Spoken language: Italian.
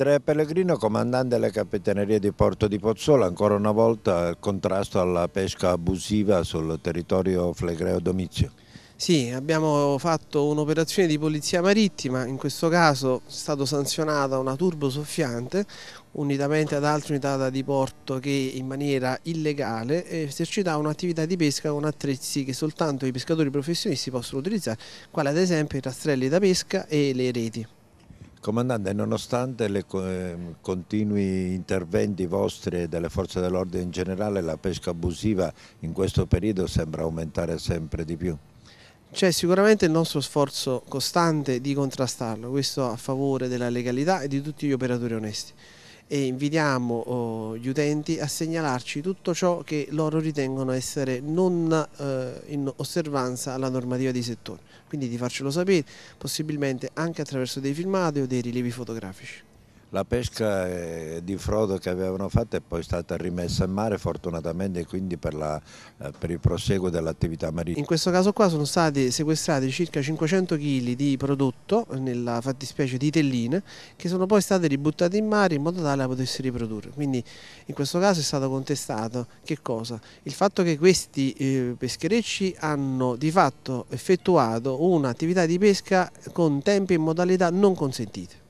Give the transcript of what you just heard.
Andrea Pellegrino, comandante della Capitaneria di Porto di Pozzola, ancora una volta il contrasto alla pesca abusiva sul territorio flegreo domizio. Sì, abbiamo fatto un'operazione di polizia marittima, in questo caso è stata sanzionata una turbo soffiante unitamente ad altre unità di porto che in maniera illegale esercitava un'attività di pesca con attrezzi che soltanto i pescatori professionisti possono utilizzare, quali ad esempio i rastrelli da pesca e le reti. Comandante, nonostante i eh, continui interventi vostri e delle forze dell'ordine in generale, la pesca abusiva in questo periodo sembra aumentare sempre di più. C'è sicuramente il nostro sforzo costante di contrastarlo, questo a favore della legalità e di tutti gli operatori onesti e invitiamo oh, gli utenti a segnalarci tutto ciò che loro ritengono essere non eh, in osservanza alla normativa di settore, quindi di farcelo sapere possibilmente anche attraverso dei filmati o dei rilievi fotografici. La pesca eh, di frodo che avevano fatto è poi stata rimessa in mare fortunatamente quindi per, la, eh, per il proseguo dell'attività marittima. In questo caso qua sono stati sequestrati circa 500 kg di prodotto, nella fattispecie di telline, che sono poi state ributtate in mare in modo tale da potersi riprodurre. Quindi in questo caso è stato contestato che cosa? Il fatto che questi eh, pescherecci hanno di fatto effettuato un'attività di pesca con tempi e modalità non consentite.